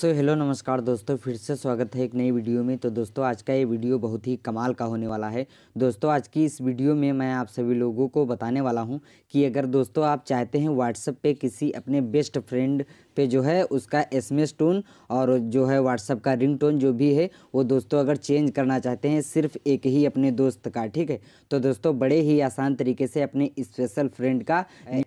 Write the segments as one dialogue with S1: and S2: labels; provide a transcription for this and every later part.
S1: सो so, hello नमस्कार दोस्तों फिर से स्वागत है एक नई वीडियो में तो दोस्तों आज का ये वीडियो बहुत ही कमाल का होने वाला है दोस्तों आज की इस वीडियो में मैं आप सभी लोगों को बताने वाला हूँ कि अगर दोस्तों आप चाहते हैं व्हाट्सएप पे किसी अपने बेस्ट फ्रेंड पे जो है उसका एस टोन और जो है व्हाट्सअप का रिंग टोन जो भी है वो दोस्तों अगर चेंज करना चाहते हैं सिर्फ एक ही अपने दोस्त का ठीक है तो दोस्तों बड़े ही आसान तरीके से अपने स्पेशल फ्रेंड का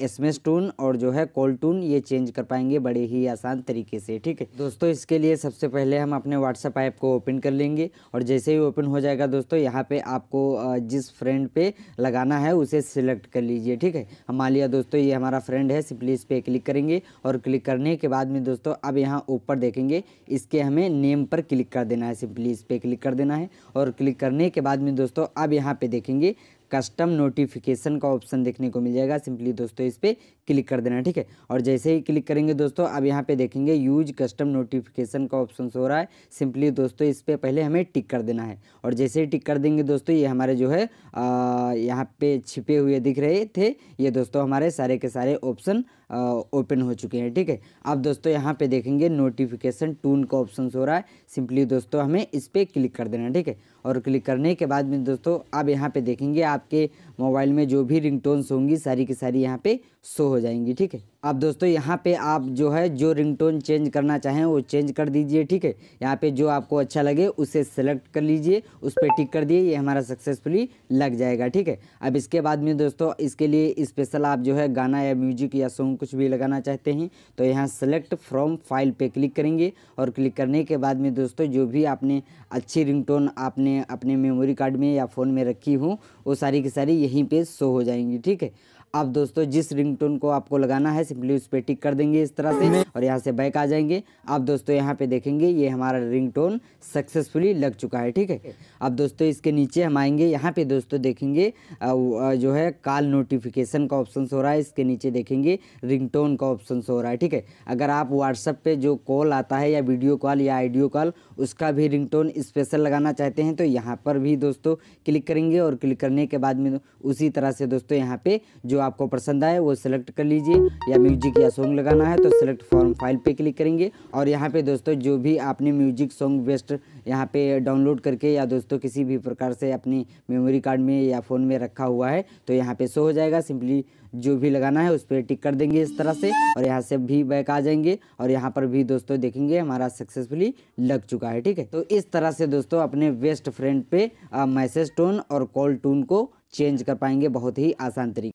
S1: एस टोन और जो है कॉल टोन ये चेंज कर पाएंगे बड़े ही आसान तरीके से ठीक है दोस्तों इसके लिए सबसे पहले हम अपने व्हाट्सअप ऐप को ओपन कर लेंगे और जैसे ही ओपन हो जाएगा दोस्तों यहाँ पर आपको जिस फ्रेंड पर लगाना है उसे सिलेक्ट कर लीजिए ठीक है हमारे लिया दोस्तों ये हमारा फ्रेंड है सिंपली इस पर क्लिक करेंगे और क्लिक करने के बाद में दोस्तों अब यहाँ ऊपर देखेंगे इसके हमें नेम पर क्लिक कर देना है सिंपली इस पर क्लिक कर देना है और क्लिक करने के बाद में दोस्तों अब यहाँ पे देखेंगे कस्टम नोटिफिकेशन का ऑप्शन देखने को मिल जाएगा सिंपली दोस्तों इस पर क्लिक कर देना ठीक है और जैसे ही क्लिक करेंगे दोस्तों अब यहाँ पे देखेंगे यूज कस्टम नोटिफिकेशन का ऑप्शन हो रहा है सिंपली दोस्तों इस पर पहले हमें टिक कर देना है और जैसे ही टिक कर देंगे दोस्तों ये हमारे जो है यहाँ पे छिपे हुए दिख रहे थे ये दोस्तों हमारे सारे के सारे ऑप्शन ओपन हो चुके हैं ठीक है अब दोस्तों यहाँ पे देखेंगे नोटिफिकेशन टून का ऑप्शन हो रहा है सिंपली दोस्तों हमें इस पर क्लिक कर देना ठीक है और क्लिक करने के बाद में दोस्तों अब यहाँ पे देखेंगे आप आपके मोबाइल में जो भी रिंगटोन्स होंगी सारी की सारी यहाँ पे शो हो जाएंगी ठीक है अब दोस्तों यहाँ पे आप जो है जो रिंगटोन चेंज करना चाहें वो चेंज कर दीजिए ठीक है यहाँ पे जो आपको अच्छा लगे उसे सेलेक्ट कर लीजिए उस पर टिक कर दिए ये हमारा सक्सेसफुली लग जाएगा ठीक है अब इसके बाद में दोस्तों इसके लिए स्पेशल आप जो है गाना या म्यूजिक या सॉन्ग कुछ भी लगाना चाहते हैं तो यहाँ सेलेक्ट फ्रॉम फाइल पर क्लिक करेंगे और क्लिक करने के बाद में दोस्तों जो भी आपने अच्छी रिंग आपने अपने मेमोरी कार्ड में या फ़ोन में रखी हूँ वो सारी सारी की सारी यहीं पे शो हो जाएंगी ठीक है अब दोस्तों जिस रिंगटोन को आपको लगाना है सिंपली उस पर टिक कर देंगे इस तरह से और यहाँ से बैक आ जाएंगे अब दोस्तों यहाँ पे देखेंगे ये हमारा रिंगटोन सक्सेसफुली लग चुका है ठीक है अब दोस्तों इसके नीचे हम आएंगे यहाँ पे दोस्तों देखेंगे जो है कॉल नोटिफिकेशन का ऑप्शन हो रहा है इसके नीचे देखेंगे रिंग का ऑप्शन हो रहा है ठीक है अगर आप व्हाट्सअप पर जो कॉल आता है या वीडियो कॉल या आइडियो कॉल उसका भी रिंग स्पेशल लगाना चाहते हैं तो यहाँ पर भी दोस्तों क्लिक करेंगे और क्लिक करने के बाद में उसी तरह से दोस्तों यहाँ पर जो आपको पसंद आए वो सिलेक्ट कर लीजिए या म्यूजिक या सॉन्ग लगाना है तो सिलेक्ट फॉर्म फाइल पे क्लिक करेंगे और यहाँ पे दोस्तों जो भी आपने म्यूजिक सॉन्ग बेस्ट यहाँ पे डाउनलोड करके या दोस्तों किसी भी प्रकार से अपनी मेमोरी कार्ड में या फ़ोन में रखा हुआ है तो यहाँ पे शो हो जाएगा सिंपली जो भी लगाना है उस पर टिक कर देंगे इस तरह से और यहाँ से भी बैक आ जाएंगे और यहाँ पर भी दोस्तों देखेंगे हमारा सक्सेसफुली लग चुका है ठीक है तो इस तरह से दोस्तों अपने बेस्ट फ्रेंड पे मैसेज टोन और कॉल टोन को चेंज कर पाएंगे बहुत ही आसान तरीके